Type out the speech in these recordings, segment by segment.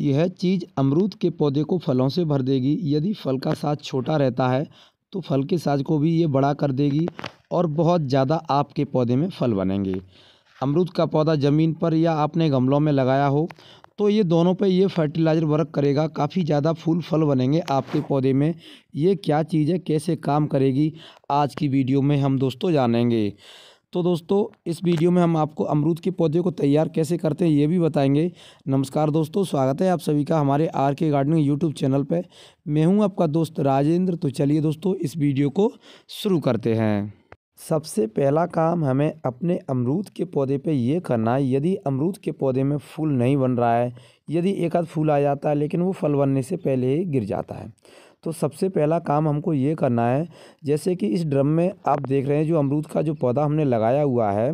यह चीज अमरूद के पौधे को फलों से भर देगी यदि फल का साज छोटा रहता है तो फल के साज को भी ये बड़ा कर देगी और बहुत ज़्यादा आपके पौधे में फल बनेंगे अमरूद का पौधा ज़मीन पर या आपने गमलों में लगाया हो तो ये दोनों पे ये फर्टिलाइज़र वर्क करेगा काफ़ी ज़्यादा फूल फल बनेंगे आपके पौधे में ये क्या चीज़ है कैसे काम करेगी आज की वीडियो में हम दोस्तों जानेंगे तो दोस्तों इस वीडियो में हम आपको अमरूद के पौधे को तैयार कैसे करते हैं ये भी बताएंगे नमस्कार दोस्तों स्वागत है आप सभी का हमारे आर के गार्डनिंग यूट्यूब चैनल पर मैं हूँ आपका दोस्त राजेंद्र तो चलिए दोस्तों इस वीडियो को शुरू करते हैं सबसे पहला काम हमें अपने अमरूद के पौधे पे ये करना है यदि अमरूद के पौधे में फूल नहीं बन रहा है यदि एक आध फूल आ जाता है लेकिन वो फल बनने से पहले ही गिर जाता है तो सबसे पहला काम हमको ये करना है जैसे कि इस ड्रम में आप देख रहे हैं जो अमरूद का जो पौधा हमने लगाया हुआ है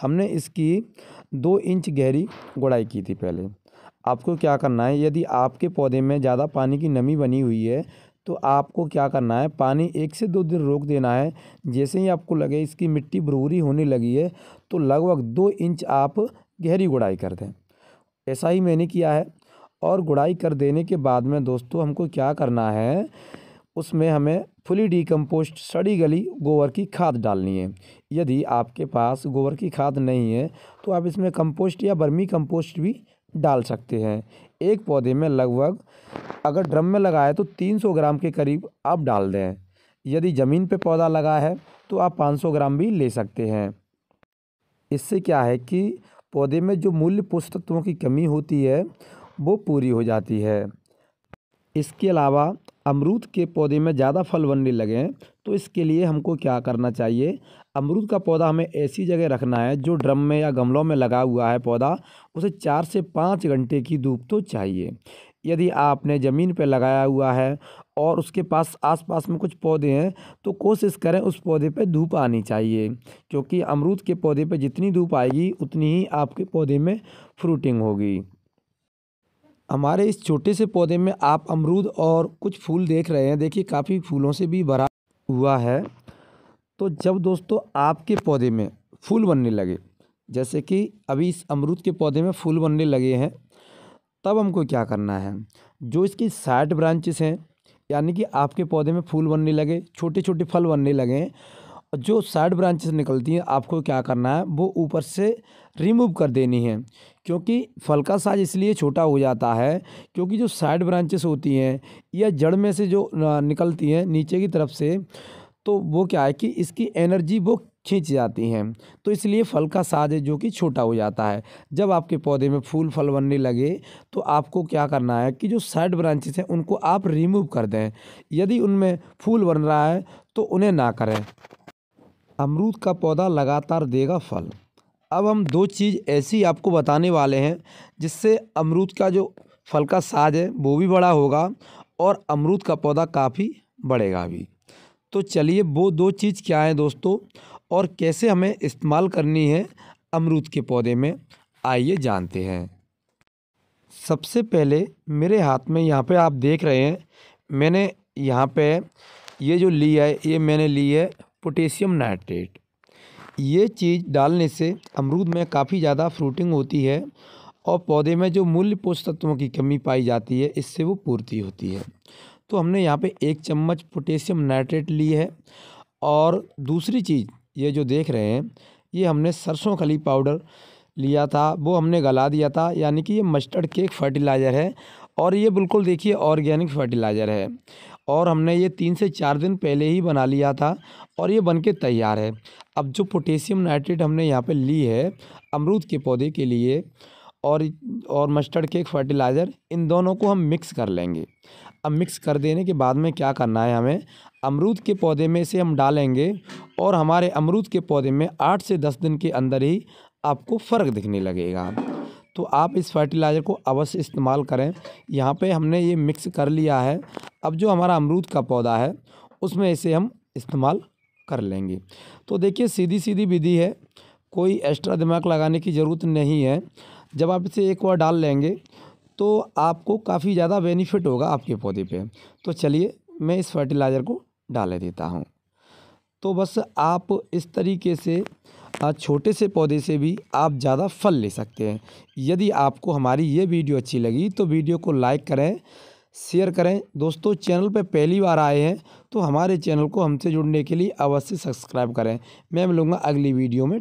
हमने इसकी दो इंच गहरी गुड़ाई की थी पहले आपको क्या करना है यदि आपके पौधे में ज़्यादा पानी की नमी बनी हुई है तो आपको क्या करना है पानी एक से दो दिन रोक देना है जैसे ही आपको लगे इसकी मिट्टी भरूरी होने लगी है तो लगभग दो इंच आप गहरी गुड़ाई कर दें ऐसा ही मैंने किया है और गुड़ाई कर देने के बाद में दोस्तों हमको क्या करना है उसमें हमें फुली डीकम्पोस्ट सड़ी गली गोबर की खाद डालनी है यदि आपके पास गोबर की खाद नहीं है तो आप इसमें कंपोस्ट या बर्मी कंपोस्ट भी डाल सकते हैं एक पौधे में लगभग अगर ड्रम में लगाए तो 300 ग्राम के करीब आप डाल दें यदि ज़मीन पे पौधा लगा है तो आप 500 ग्राम भी ले सकते हैं इससे क्या है कि पौधे में जो मूल्य पोषक तत्वों की कमी होती है वो पूरी हो जाती है इसके अलावा अमरूद के पौधे में ज़्यादा फल बनने लगे तो इसके लिए हमको क्या करना चाहिए अमरूद का पौधा हमें ऐसी जगह रखना है जो ड्रम में या गमलों में लगा हुआ है पौधा उसे चार से पाँच घंटे की धूप तो चाहिए यदि आपने ज़मीन पर लगाया हुआ है और उसके पास आसपास में कुछ पौधे हैं तो कोशिश करें उस पौधे पर धूप आनी चाहिए क्योंकि अमरूद के पौधे पर जितनी धूप आएगी उतनी ही आपके पौधे में फ्रूटिंग होगी हमारे इस छोटे से पौधे में आप अमरूद और कुछ फूल देख रहे हैं देखिए काफ़ी फूलों से भी भरा हुआ है तो जब दोस्तों आपके पौधे में फूल बनने लगे जैसे कि अभी इस अमरूद के पौधे में फूल बनने लगे हैं तब हमको क्या करना है जो इसकी साइड ब्रांचेस हैं यानी कि आपके पौधे में फूल बनने लगे छोटे छोटे फल बनने लगे हैं जो साइड ब्रांचेस निकलती हैं आपको क्या करना है वो ऊपर से रिमूव कर देनी है क्योंकि फल का साइज इसलिए छोटा हो जाता है क्योंकि जो साइड ब्रांचेस होती हैं या जड़ में से जो निकलती हैं नीचे की तरफ से तो वो क्या है कि इसकी एनर्जी वो खींच जाती हैं तो इसलिए फल का साज जो कि छोटा हो जाता है जब आपके पौधे में फूल फल बनने लगे तो आपको क्या करना है कि जो साइड ब्रांचेस हैं उनको आप रिमूव कर दें यदि उनमें फूल बन रहा है तो उन्हें ना करें अमरूद का पौधा लगातार देगा फल अब हम दो चीज़ ऐसी आपको बताने वाले हैं जिससे अमरूद का जो फल का साज है वो भी बड़ा होगा और अमरूद का पौधा काफ़ी बढ़ेगा भी तो चलिए वो दो चीज़ क्या है दोस्तों और कैसे हमें इस्तेमाल करनी है अमरूद के पौधे में आइए जानते हैं सबसे पहले मेरे हाथ में यहाँ पे आप देख रहे हैं मैंने यहाँ पे ये जो ली है ये मैंने ली है पोटेशियम नाइट्रेट ये चीज़ डालने से अमरूद में काफ़ी ज़्यादा फ्रूटिंग होती है और पौधे में जो मूल्य पोषक तत्वों की कमी पाई जाती है इससे वो पूर्ति होती है तो हमने यहाँ पे एक चम्मच पोटेशियम नाइट्रेट ली है और दूसरी चीज़ ये जो देख रहे हैं ये हमने सरसों खली पाउडर लिया था वो हमने गला दिया था यानी कि ये मस्टर्ड केक फर्टिलाइज़र है और ये बिल्कुल देखिए ऑर्गेनिक फर्टिलाइज़र है और हमने ये तीन से चार दिन पहले ही बना लिया था और ये बनके तैयार है अब जो पोटेशियम नाइट्रेट हमने यहाँ पे ली है अमरूद के पौधे के लिए और और मस्टर्ड केक फर्टिलाइज़र इन दोनों को हम मिक्स कर लेंगे अब मिक्स कर देने के बाद में क्या करना है हमें अमरूद के पौधे में से हम डालेंगे और हमारे अमरूद के पौधे में आठ से दस दिन के अंदर ही आपको फ़र्क दिखने लगेगा तो आप इस फर्टिलाइज़र को अवश्य इस्तेमाल करें यहाँ पे हमने ये मिक्स कर लिया है अब जो हमारा अमरूद का पौधा है उसमें इसे हम इस्तेमाल कर लेंगे तो देखिए सीधी सीधी विधि है कोई एक्स्ट्रा दिमाग लगाने की ज़रूरत नहीं है जब आप इसे एक बार डाल लेंगे तो आपको काफ़ी ज़्यादा बेनिफिट होगा आपके पौधे पे तो चलिए मैं इस फर्टिलाइज़र को डाले देता हूँ तो बस आप इस तरीके से छोटे से पौधे से भी आप ज़्यादा फल ले सकते हैं यदि आपको हमारी ये वीडियो अच्छी लगी तो वीडियो को लाइक करें शेयर करें दोस्तों चैनल पर पहली बार आए हैं तो हमारे चैनल को हमसे जुड़ने के लिए अवश्य सब्सक्राइब करें मैं मिलूँगा अगली वीडियो में